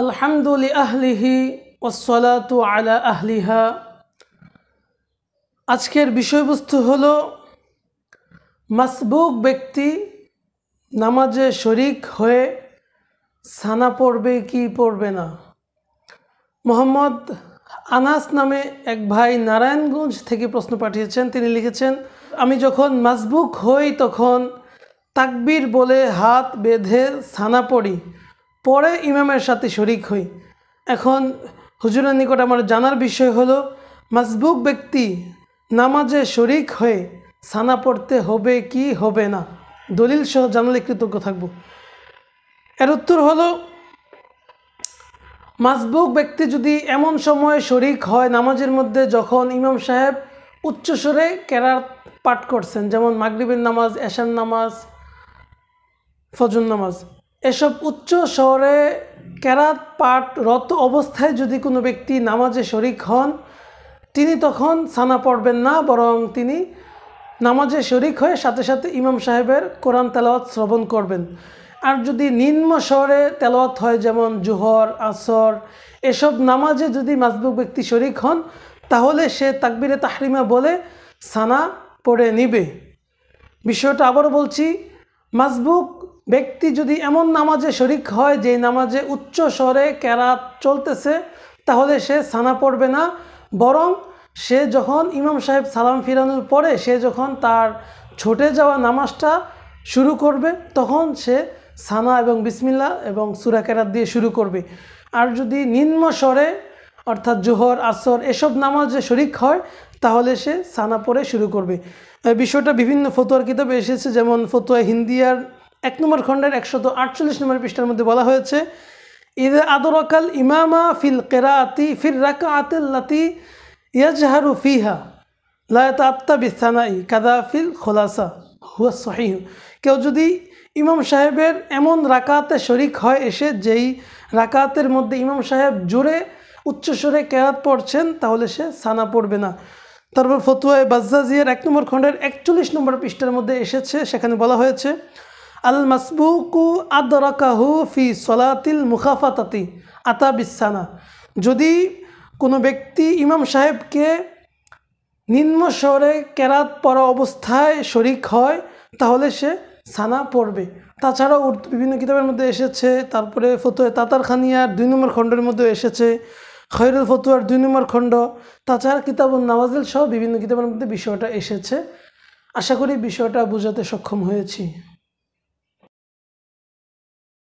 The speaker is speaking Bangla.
الحمد لأهله والصلاة على أهلها আজকের বিষয়বস্তু হল মাসবুক ব্যক্তি নামাজে শরিক হয়ে সানা পড়বে কি পড়বে না মোহাম্মদ আনাস নামে এক ভাই নারায়ণগঞ্জ থেকে প্রশ্ন পাঠিয়েছেন তিনি লিখেছেন আমি যখন মাসবুক হই তখন তাকবির বলে হাত বেঁধে সানা পড়ি পরে ইমামের সাথে শরিক হই এখন হুজুরের নিকট আমার জানার বিষয় হলো মাসবুক ব্যক্তি নামাজে শরিক হয়ে সানা পড়তে হবে কি হবে না দলিল সহ জানালে কৃতজ্ঞ থাকব এর উত্তর হলো মাসবুক ব্যক্তি যদি এমন সময়ে শরিক হয় নামাজের মধ্যে যখন ইমাম সাহেব উচ্চস্বরে কেরাত পাঠ করছেন যেমন মাগরিবের নামাজ এশান নামাজ ফজর নামাজ এসব উচ্চ শহরে কেরাত রত অবস্থায় যদি কোনো ব্যক্তি নামাজে শরিক হন তিনি তখন সানা পড়বেন না বরং তিনি নামাজে শরিক হয়ে সাথে সাথে ইমাম সাহেবের কোরআন তেলাওয়াত শ্রবণ করবেন আর যদি নিম্ন শহরে তেলাওয়াত হয় যেমন জোহর আসর এসব নামাজে যদি মাজবুক ব্যক্তি শরিক হন তাহলে সে তাকবিরে তাহরিমা বলে সানা পড়ে নিবে বিষয়টা আবারও বলছি মাজবুক ব্যক্তি যদি এমন নামাজে শরিক হয় যে নামাজে উচ্চ স্বরে কেরাত চলতেছে তাহলে সে সানা পড়বে না বরং সে যখন ইমাম সাহেব সালাম ফিরানোর পরে সে যখন তার ছুটে যাওয়া নামাজটা শুরু করবে তখন সে সানা এবং বিসমিল্লা এবং সুরা ক্যারাত দিয়ে শুরু করবে আর যদি নিম্ন স্বরে অর্থাৎ জোহর আসর এসব নামাজে শরিক হয় তাহলে সে সানা পরে শুরু করবে বিষয়টা বিভিন্ন ফতোয়ার কিতাবে এসেছে যেমন ফতোয়া হিন্দিয়ার এক নম্বর খণ্ডের একশত আটচল্লিশ নম্বর পৃষ্ঠার মধ্যে বলা হয়েছে ঈদ আদরকাল ইমামা ফিল কেরাতি ফির রাকা লাতি ইয়াজহারু ফিহা লায়তা আত্মা বিস্তানাই কাদা ফিল খোলাসা হুয়া সহিহ কেউ যদি ইমাম সাহেবের এমন রাকাতে শরিক হয় এসে যেই রাকাতের মধ্যে ইমাম সাহেব জোরে উচ্চস্বরে কেরাত পড়ছেন তাহলে সে সানা পড়বে না তারপর ফতুয়ায় বাজ্জাজিয়ার এক নম্বর খণ্ডের একচল্লিশ নম্বর পৃষ্ঠার মধ্যে এসেছে সেখানে বলা হয়েছে আল মাসবুকু আদরাকাহু ফি সলাতিল মুখাফাতাতি আতা বিসানা যদি কোনো ব্যক্তি ইমাম সাহেবকে নিম্ন স্বরে কেরাত পড়া অবস্থায় শরিক হয় তাহলে সে সানা পড়বে তাছাড়াও বিভিন্ন কিতাবের মধ্যে এসেছে তারপরে ফতুয়া তাতারখানিয়ার দুই নম্বর খণ্ডের মধ্যে এসেছে খৈরুল ফতুয়ার দুই নম্বর খণ্ড তাছাড়া কিতাব নওয়াজেল সহ বিভিন্ন কিতাবের মধ্যে বিষয়টা এসেছে আশা করি বিষয়টা বোঝাতে সক্ষম হয়েছি